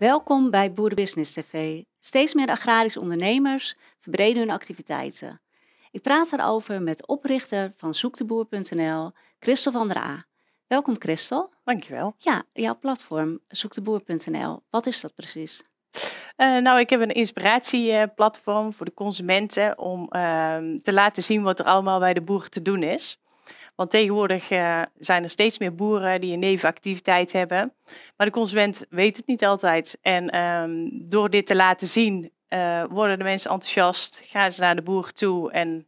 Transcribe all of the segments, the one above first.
Welkom bij Boerenbusiness TV. Steeds meer agrarische ondernemers verbreden hun activiteiten. Ik praat daarover met oprichter van zoekdeboer.nl, Christel van der A. Welkom Christel. Dankjewel. Ja, jouw platform zoekdeboer.nl. Wat is dat precies? Eh, nou, ik heb een inspiratieplatform voor de consumenten om ehm, te laten zien wat er allemaal bij de boer te doen is. Want tegenwoordig eh, zijn er steeds meer boeren die een nevenactiviteit hebben. Maar de consument weet het niet altijd. En ehm, door dit te laten zien, eh, worden de mensen enthousiast, gaan ze naar de boer toe. En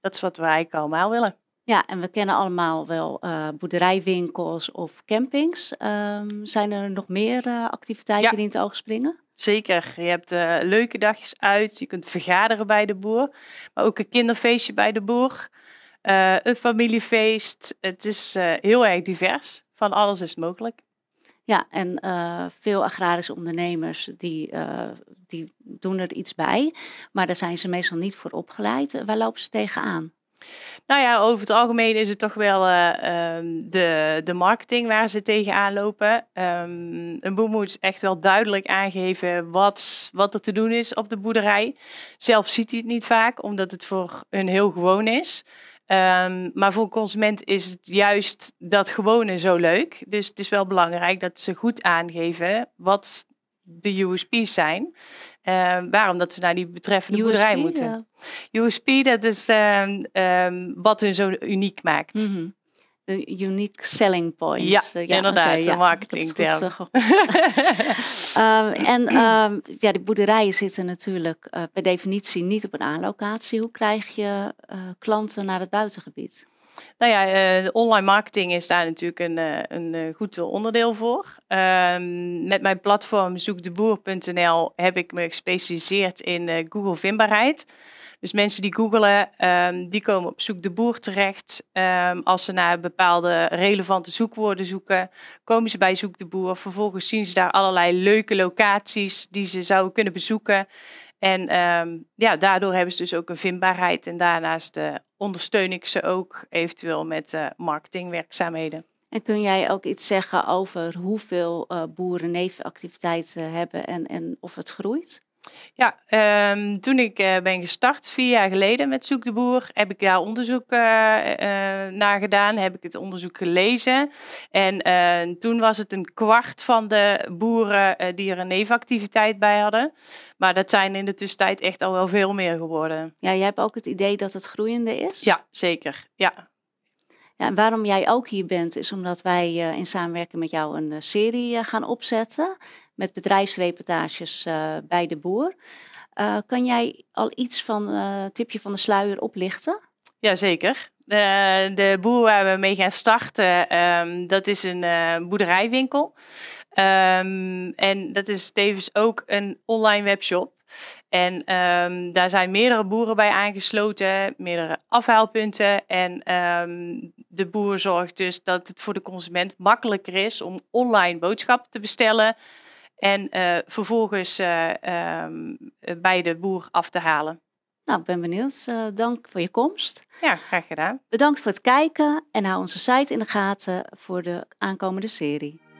dat is wat wij eigenlijk allemaal willen. Ja, en we kennen allemaal wel eh, boerderijwinkels of campings. Ehm, zijn er nog meer activiteiten die in het oog springen? Zeker. Je hebt leuke dagjes uit. Je kunt vergaderen bij de boer. Maar ook een kinderfeestje bij de boer. Eh, een familiefeest. Het is eh, heel erg divers. Van alles is mogelijk. Ja, en eh, veel agrarische ondernemers die, die doen er iets bij. Maar daar zijn ze meestal niet voor opgeleid. Waar lopen ze tegenaan? Nou ja, over het algemeen is het toch wel ehm, de, de marketing waar ze tegenaan lopen. Um, een boer moet echt wel duidelijk aangeven wat, wat er te doen is op de boerderij. Zelf ziet hij het niet vaak, omdat het voor hun heel gewoon is. Ehm, maar voor een consument is het juist dat gewone zo leuk. Dus het is wel belangrijk dat ze goed aangeven wat de USP's zijn. Ehm, waarom dat ze naar die betreffende boerderij moeten. USP, dat is ehm, wat hun zo uniek maakt. Mhm de unique selling points. Eh, ja, inderdaad, okay, ja, en ja, die boerderijen zitten natuurlijk eh, per definitie niet op een aanlocatie. Hoe krijg je eh, klanten naar het buitengebied? Nou ja, de online marketing is daar natuurlijk een, een goed onderdeel voor. Ehm, met mijn platform zoekdeboer.nl heb ik me gespecialiseerd in Google vindbaarheid. Dus mensen die googelen, ehm, die komen op zoek de boer terecht. Ehm, als ze naar bepaalde relevante zoekwoorden zoeken, komen ze bij zoek de boer. Vervolgens zien ze daar allerlei leuke locaties die ze zouden kunnen bezoeken. En um, ja, daardoor hebben ze dus ook een vindbaarheid. En daarnaast eh, ondersteun ik ze ook eventueel met eh, marketingwerkzaamheden. En kun jij ook iets zeggen over hoeveel uh, boeren nevenactiviteiten hebben en, en of het groeit? Ja, ehm, toen ik eh, ben gestart, vier jaar geleden met Zoek de Boer, heb ik daar onderzoek eh, eh, naar gedaan, heb ik het onderzoek gelezen. En toen was het een kwart van de boeren die er een nevenactiviteit bij hadden. Maar dat zijn in de tussentijd echt al wel veel meer geworden. Ja, jij hebt ook het idee dat het groeiende is? Ja, zeker. Ja, ja, en waarom jij ook hier bent, is omdat wij eh, in samenwerking met jou een eh, serie eh, gaan opzetten met bedrijfsreportages bij de boer. kan jij al iets van het tipje van de sluier oplichten? Jazeker. De, de boer waar we mee gaan starten, ehm, dat is een boerderijwinkel. Ehm, en dat is tevens ook een online webshop. En ehm, daar zijn meerdere boeren bij aangesloten, meerdere afhaalpunten. En de boer zorgt dus dat het voor de consument makkelijker is om online boodschappen te bestellen en eh, vervolgens eh, ehm, bij de boer af te halen. Nou, ik ben benieuwd. Eh, dank voor je komst. Ja, graag gedaan. Bedankt voor het kijken en hou onze site in de gaten voor de aankomende serie.